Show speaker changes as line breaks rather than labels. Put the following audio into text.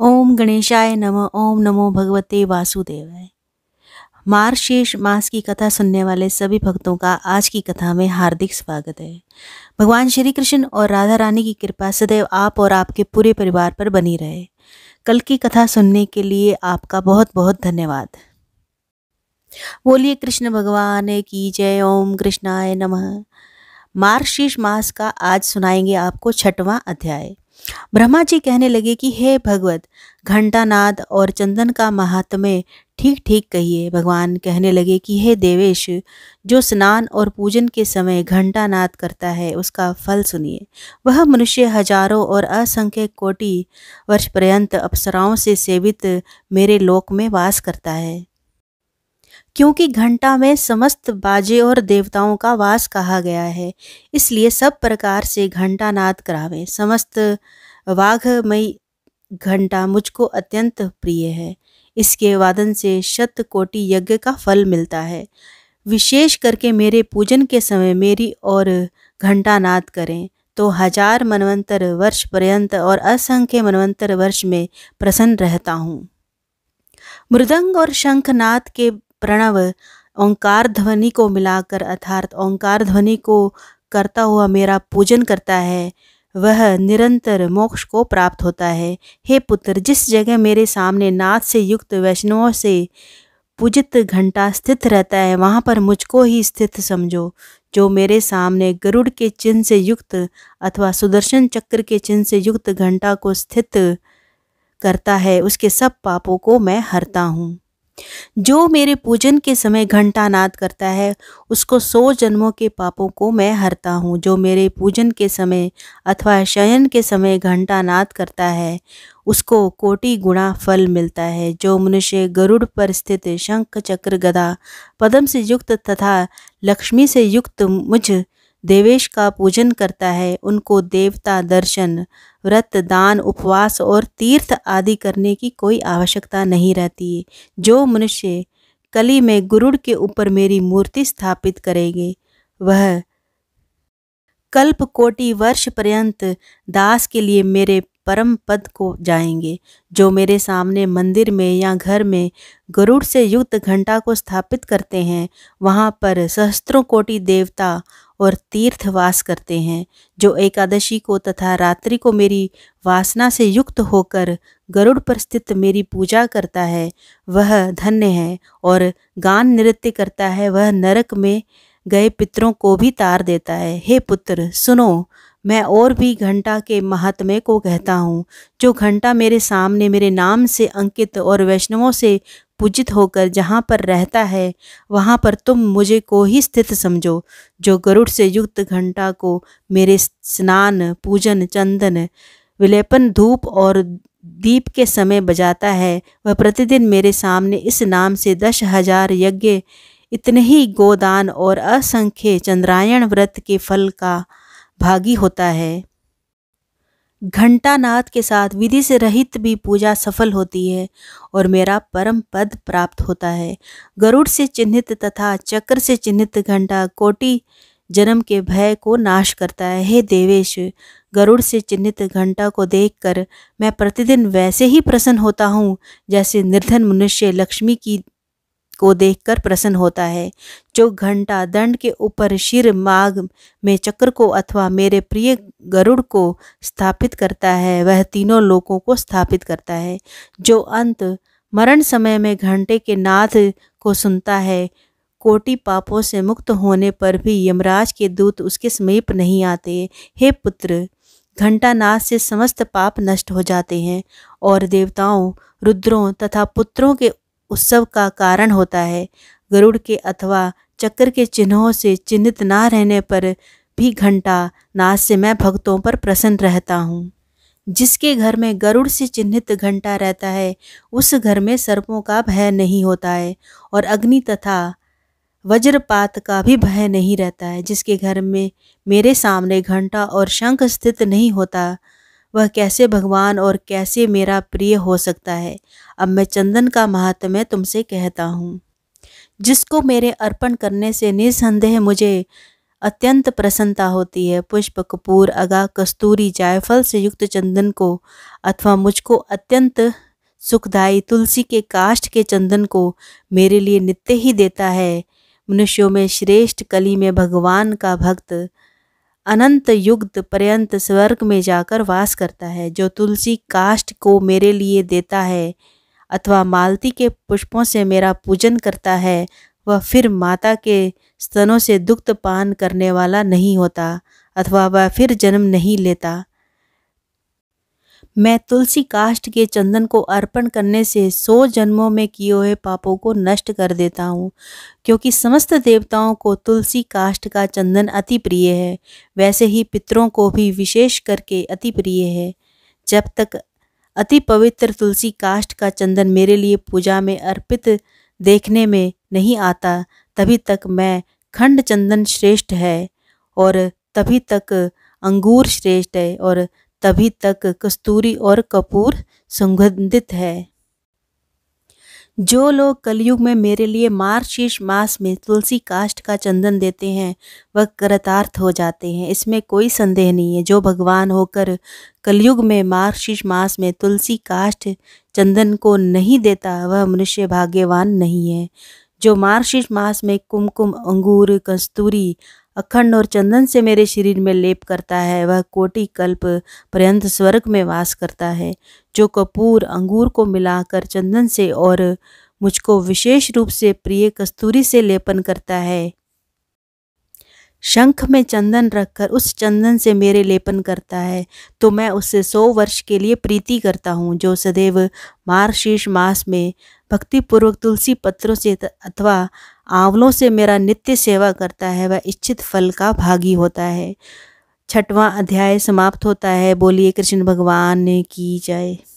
ओम गणेशाय नमः ओम नमो भगवते वासुदेवाय शेष मास की कथा सुनने वाले सभी भक्तों का आज की कथा में हार्दिक स्वागत है भगवान श्री कृष्ण और राधा रानी की कृपा सदैव आप और आपके पूरे परिवार पर बनी रहे कल की कथा सुनने के लिए आपका बहुत बहुत धन्यवाद बोलिए कृष्ण भगवान की जय ओम कृष्णाय नमः मार्गशीर्ष मास का आज सुनाएंगे आपको छठवां अध्याय ब्रह्मा जी कहने लगे कि हे भगवत घंटानाद और चंदन का महात्म्य ठीक ठीक कहिए भगवान कहने लगे कि हे देवेश जो स्नान और पूजन के समय घंटानाद करता है उसका फल सुनिए वह मनुष्य हजारों और असंख्य कोटि वर्ष पर्यंत अप्सराओं से सेवित मेरे लोक में वास करता है क्योंकि घंटा में समस्त बाजे और देवताओं का वास कहा गया है इसलिए सब प्रकार से घंटा नाद करावे समस्त वाघमयी घंटा मुझको अत्यंत प्रिय है इसके वादन से शत कोटि यज्ञ का फल मिलता है विशेष करके मेरे पूजन के समय मेरी और घंटा नाद करें तो हजार मनवंतर वर्ष पर्यंत और असंख्य मनवंतर वर्ष में प्रसन्न रहता हूँ मृदंग और शंखनाथ के प्रणव ओंकार ध्वनि को मिलाकर अर्थात ओंकार ध्वनि को करता हुआ मेरा पूजन करता है वह निरंतर मोक्ष को प्राप्त होता है हे पुत्र जिस जगह मेरे सामने नाथ से युक्त वैष्णवों से पूजित घंटा स्थित रहता है वहाँ पर मुझको ही स्थित समझो जो मेरे सामने गरुड़ के चिन्ह से युक्त अथवा सुदर्शन चक्र के चिन्ह से युक्त घंटा को स्थित करता है उसके सब पापों को मैं हरता हूँ जो मेरे पूजन के समय घंटानाद करता है उसको सौ जन्मों के पापों को मैं हरता हूँ जो मेरे पूजन के समय अथवा शयन के समय घंटा नाद करता है उसको कोटि गुणा फल मिलता है जो मनुष्य गरुड़ पर स्थित शंख चक्र गदा पद्म से युक्त तथा लक्ष्मी से युक्त मुझ देवेश का पूजन करता है उनको देवता दर्शन व्रत दान उपवास और तीर्थ आदि करने की कोई आवश्यकता नहीं रहती जो मनुष्य कली में गुरुड़ के ऊपर मेरी मूर्ति स्थापित करेंगे वह कल्प कोटि वर्ष पर्यंत दास के लिए मेरे परम पद को जाएंगे जो मेरे सामने मंदिर में या घर में गरुड़ से युक्त घंटा को स्थापित करते हैं वहाँ पर सहस्त्रों कोटि देवता और तीर्थवास करते हैं जो एकादशी को तथा रात्रि को मेरी वासना से युक्त होकर गरुड़ पर स्थित मेरी पूजा करता है वह धन्य है और गान नृत्य करता है वह नरक में गए पितरों को भी तार देता है हे पुत्र सुनो मैं और भी घंटा के महात्म्य को कहता हूँ जो घंटा मेरे सामने मेरे नाम से अंकित और वैष्णवों से पूजित होकर जहाँ पर रहता है वहाँ पर तुम मुझे को ही स्थित समझो जो गरुड़ से युक्त घंटा को मेरे स्नान पूजन चंदन विलेपन धूप और दीप के समय बजाता है वह प्रतिदिन मेरे सामने इस नाम से दस हजार यज्ञ इतने ही गोदान और असंख्य चंद्रायण व्रत के फल का भागी होता है घंटानाथ के साथ विधि से रहित भी पूजा सफल होती है और मेरा परम पद प्राप्त होता है गरुड़ से चिन्हित तथा चक्र से चिन्हित घंटा कोटि जन्म के भय को नाश करता है हे देवेश गरुड़ से चिन्हित घंटा को देखकर मैं प्रतिदिन वैसे ही प्रसन्न होता हूँ जैसे निर्धन मनुष्य लक्ष्मी की को देखकर प्रसन्न होता है जो घंटा दंड के ऊपर शिर माग में चक्र को अथवा मेरे प्रिय गरुड़ को स्थापित करता है वह तीनों लोकों को स्थापित करता है जो अंत मरण समय में घंटे के नाथ को सुनता है कोटि पापों से मुक्त होने पर भी यमराज के दूत उसके समीप नहीं आते हे पुत्र नाथ से समस्त पाप नष्ट हो जाते हैं और देवताओं रुद्रों तथा पुत्रों के उत्सव का कारण होता है गरुड़ के अथवा चक्र के चिन्हों से चिन्हित ना रहने पर भी घंटा नाच से मैं भक्तों पर प्रसन्न रहता हूँ जिसके घर में गरुड़ से चिन्हित घंटा रहता है उस घर में सर्पों का भय नहीं होता है और अग्नि तथा वज्रपात का भी भय नहीं रहता है जिसके घर में मेरे सामने घंटा और शंख स्थित नहीं होता वह कैसे भगवान और कैसे मेरा प्रिय हो सकता है अब मैं चंदन का महात्म्य तुमसे कहता हूँ जिसको मेरे अर्पण करने से निसंदेह मुझे अत्यंत प्रसन्नता होती है पुष्प कपूर अगा कस्तूरी जायफल से युक्त चंदन को अथवा मुझको अत्यंत सुखदायी तुलसी के काष्ठ के चंदन को मेरे लिए नित्य ही देता है मनुष्यों में श्रेष्ठ कली में भगवान का भक्त अनंत युग्ध पर्यंत स्वर्ग में जाकर वास करता है जो तुलसी काष्ट को मेरे लिए देता है अथवा मालती के पुष्पों से मेरा पूजन करता है वह फिर माता के स्तनों से दुग्ध पान करने वाला नहीं होता अथवा वह फिर जन्म नहीं लेता मैं तुलसी काष्ट के चंदन को अर्पण करने से सौ जन्मों में किए हुए पापों को नष्ट कर देता हूँ क्योंकि समस्त देवताओं को तुलसी काष्ट का चंदन अति प्रिय है वैसे ही पितरों को भी विशेष करके अति प्रिय है जब तक अति पवित्र तुलसी काष्ट का चंदन मेरे लिए पूजा में अर्पित देखने में नहीं आता तभी तक मैं खंड चंदन श्रेष्ठ है और तभी तक अंगूर श्रेष्ठ है और तभी तक कस्तूरी और कपूर सुगंधित है जो लोग कलयुग में मेरे लिए शीर्ष मास में तुलसी काष्ट का चंदन देते हैं वह कृतार्थ हो जाते हैं इसमें कोई संदेह नहीं है जो भगवान होकर कलयुग में शीर्ष मास में तुलसी काष्ट चंदन को नहीं देता वह मनुष्य भाग्यवान नहीं है जो मार्शिश मास में कुमकुम अंगूर कस्तूरी अखंड और चंदन से मेरे शरीर में लेप करता है वह कोटि कल्प पर्यंत स्वर्ग में वास करता है जो कपूर अंगूर को मिलाकर चंदन से और मुझको विशेष रूप से प्रिय कस्तूरी से लेपन करता है शंख में चंदन रखकर उस चंदन से मेरे लेपन करता है तो मैं उससे सौ वर्ष के लिए प्रीति करता हूँ जो सदैव मार्गशीर्ष मास में भक्तिपूर्वक तुलसी पत्रों से अथवा आंवलों से मेरा नित्य सेवा करता है वह इच्छित फल का भागी होता है छठवां अध्याय समाप्त होता है बोलिए कृष्ण भगवान की जाए